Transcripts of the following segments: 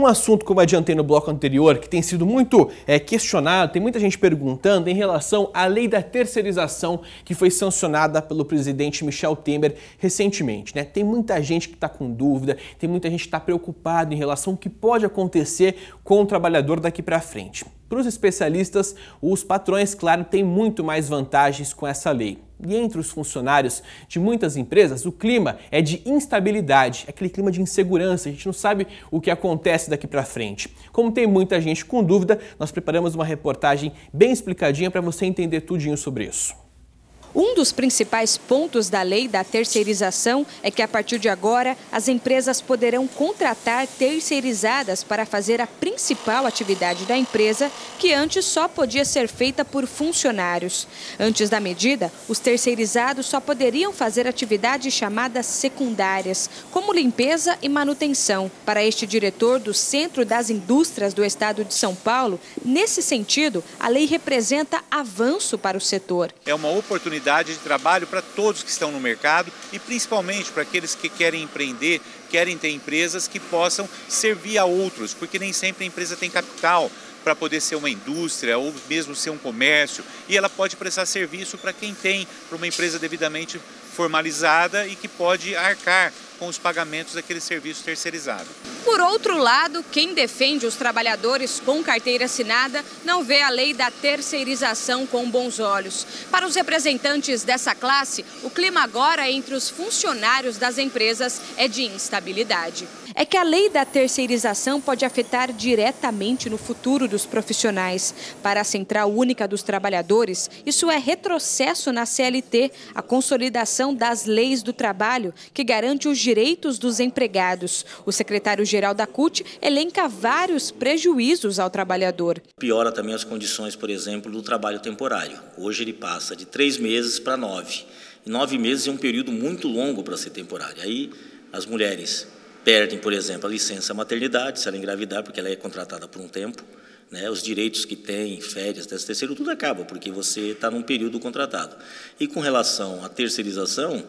Um assunto que eu adiantei no bloco anterior, que tem sido muito é, questionado, tem muita gente perguntando em relação à lei da terceirização que foi sancionada pelo presidente Michel Temer recentemente. Né? Tem muita gente que está com dúvida, tem muita gente que está preocupada em relação ao que pode acontecer com o trabalhador daqui para frente. Para os especialistas, os patrões, claro, têm muito mais vantagens com essa lei e entre os funcionários de muitas empresas, o clima é de instabilidade, é aquele clima de insegurança, a gente não sabe o que acontece daqui para frente. Como tem muita gente com dúvida, nós preparamos uma reportagem bem explicadinha para você entender tudinho sobre isso. Um dos principais pontos da lei da terceirização é que, a partir de agora, as empresas poderão contratar terceirizadas para fazer a principal atividade da empresa, que antes só podia ser feita por funcionários. Antes da medida, os terceirizados só poderiam fazer atividades chamadas secundárias, como limpeza e manutenção. Para este diretor do Centro das Indústrias do Estado de São Paulo, nesse sentido, a lei representa avanço para o setor. É uma oportunidade oportunidade de trabalho para todos que estão no mercado e principalmente para aqueles que querem empreender, querem ter empresas que possam servir a outros, porque nem sempre a empresa tem capital para poder ser uma indústria ou mesmo ser um comércio, e ela pode prestar serviço para quem tem, para uma empresa devidamente formalizada e que pode arcar com os pagamentos daquele serviço terceirizado. Por outro lado, quem defende os trabalhadores com carteira assinada não vê a lei da terceirização com bons olhos. Para os representantes dessa classe, o clima agora entre os funcionários das empresas é de instabilidade. É que a lei da terceirização pode afetar diretamente no futuro dos profissionais. Para a Central Única dos Trabalhadores, isso é retrocesso na CLT, a consolidação das leis do trabalho que garante o direitos dos empregados. O secretário-geral da CUT elenca vários prejuízos ao trabalhador. Piora também as condições, por exemplo, do trabalho temporário. Hoje ele passa de três meses para nove. E nove meses é um período muito longo para ser temporário. Aí as mulheres perdem, por exemplo, a licença maternidade, se ela engravidar, porque ela é contratada por um tempo. Né, os direitos que tem, férias, teste terceiro, tudo acaba, porque você está num período contratado. E com relação à terceirização,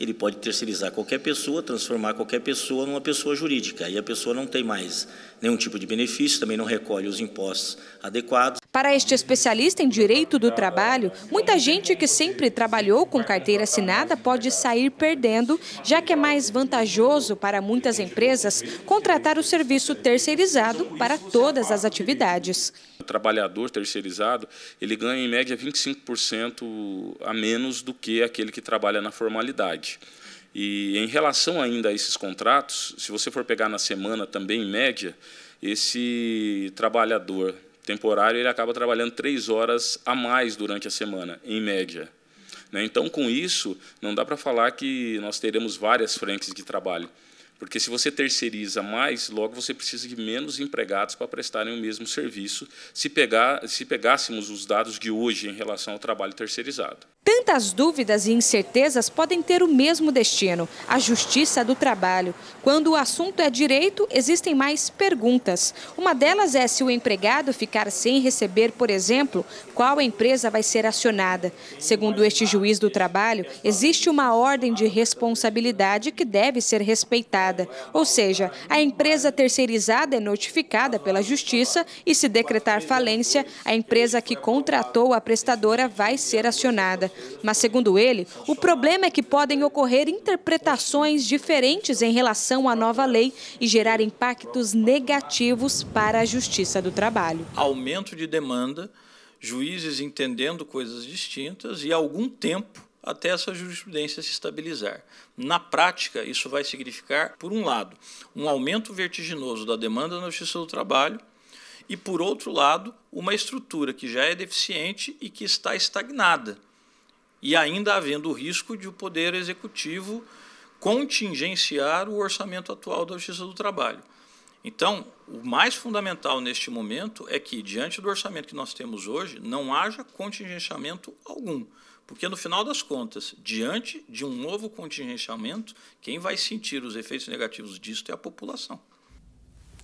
ele pode terceirizar qualquer pessoa, transformar qualquer pessoa numa pessoa jurídica. E a pessoa não tem mais nenhum tipo de benefício, também não recolhe os impostos adequados. Para este especialista em direito do trabalho, muita gente que sempre trabalhou com carteira assinada pode sair perdendo, já que é mais vantajoso para muitas empresas contratar o serviço terceirizado para todas as atividades. O trabalhador terceirizado, ele ganha em média 25% a menos do que aquele que trabalha na formalidade. E em relação ainda a esses contratos, se você for pegar na semana também em média, esse trabalhador temporário, ele acaba trabalhando três horas a mais durante a semana, em média. Né? Então, com isso, não dá para falar que nós teremos várias frentes de trabalho. Porque se você terceiriza mais, logo você precisa de menos empregados para prestarem o mesmo serviço, se, pegar, se pegássemos os dados de hoje em relação ao trabalho terceirizado. Tantas dúvidas e incertezas podem ter o mesmo destino, a justiça do trabalho. Quando o assunto é direito, existem mais perguntas. Uma delas é se o empregado ficar sem receber, por exemplo, qual empresa vai ser acionada. Segundo este juiz do trabalho, existe uma ordem de responsabilidade que deve ser respeitada terceirizada, ou seja, a empresa terceirizada é notificada pela Justiça e, se decretar falência, a empresa que contratou a prestadora vai ser acionada. Mas, segundo ele, o problema é que podem ocorrer interpretações diferentes em relação à nova lei e gerar impactos negativos para a Justiça do Trabalho. Aumento de demanda, juízes entendendo coisas distintas e algum tempo até essa jurisprudência se estabilizar. Na prática, isso vai significar, por um lado, um aumento vertiginoso da demanda na Justiça do Trabalho e, por outro lado, uma estrutura que já é deficiente e que está estagnada. E ainda havendo o risco de o Poder Executivo contingenciar o orçamento atual da Justiça do Trabalho. Então, o mais fundamental neste momento é que, diante do orçamento que nós temos hoje, não haja contingenciamento algum. Porque, no final das contas, diante de um novo contingenciamento, quem vai sentir os efeitos negativos disso é a população.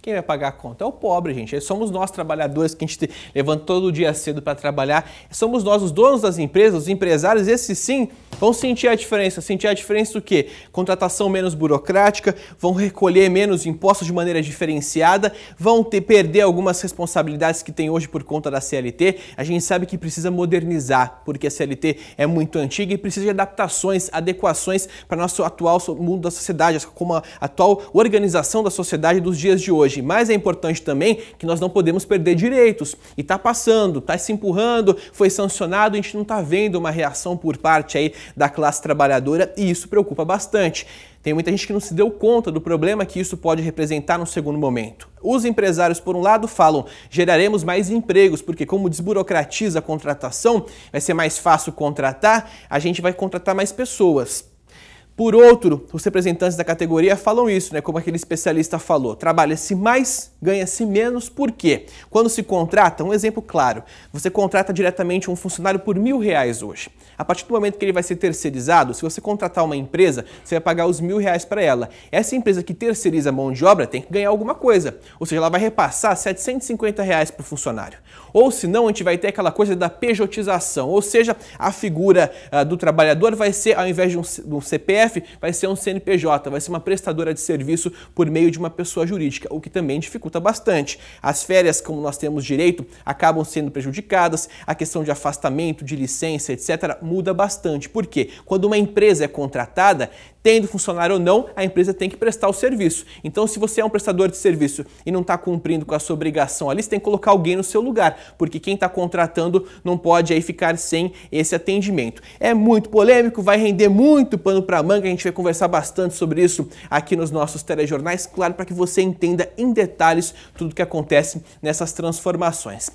Quem vai pagar a conta? É o pobre, gente. É, somos nós, trabalhadores, que a gente levanta todo dia cedo para trabalhar. Somos nós, os donos das empresas, os empresários, esses sim Vão sentir a diferença. Sentir a diferença do quê? Contratação menos burocrática, vão recolher menos impostos de maneira diferenciada, vão ter, perder algumas responsabilidades que tem hoje por conta da CLT. A gente sabe que precisa modernizar, porque a CLT é muito antiga e precisa de adaptações, adequações para nosso atual mundo da sociedade, como a atual organização da sociedade dos dias de hoje. Mas é importante também que nós não podemos perder direitos. E está passando, está se empurrando, foi sancionado, a gente não está vendo uma reação por parte aí da classe trabalhadora e isso preocupa bastante. Tem muita gente que não se deu conta do problema que isso pode representar no segundo momento. Os empresários, por um lado, falam geraremos mais empregos, porque como desburocratiza a contratação, vai ser mais fácil contratar, a gente vai contratar mais pessoas. Por outro, os representantes da categoria falam isso, né? Como aquele especialista falou: trabalha-se mais, ganha-se menos, por quê? Quando se contrata, um exemplo claro: você contrata diretamente um funcionário por mil reais hoje. A partir do momento que ele vai ser terceirizado, se você contratar uma empresa, você vai pagar os mil reais para ela. Essa empresa que terceiriza a mão de obra tem que ganhar alguma coisa, ou seja, ela vai repassar 750 reais para o funcionário. Ou senão, a gente vai ter aquela coisa da pejotização, ou seja, a figura uh, do trabalhador vai ser, ao invés de um, de um CPF, CPF vai ser um CNPJ, vai ser uma prestadora de serviço por meio de uma pessoa jurídica, o que também dificulta bastante. As férias, como nós temos direito, acabam sendo prejudicadas, a questão de afastamento, de licença, etc., muda bastante. Por quê? Quando uma empresa é contratada, tendo funcionário ou não, a empresa tem que prestar o serviço. Então, se você é um prestador de serviço e não está cumprindo com a sua obrigação ali, você tem que colocar alguém no seu lugar, porque quem está contratando não pode aí ficar sem esse atendimento. É muito polêmico, vai render muito pano para manga, a gente vai conversar bastante sobre isso aqui nos nossos telejornais, claro, para que você entenda em detalhes tudo o que acontece nessas transformações.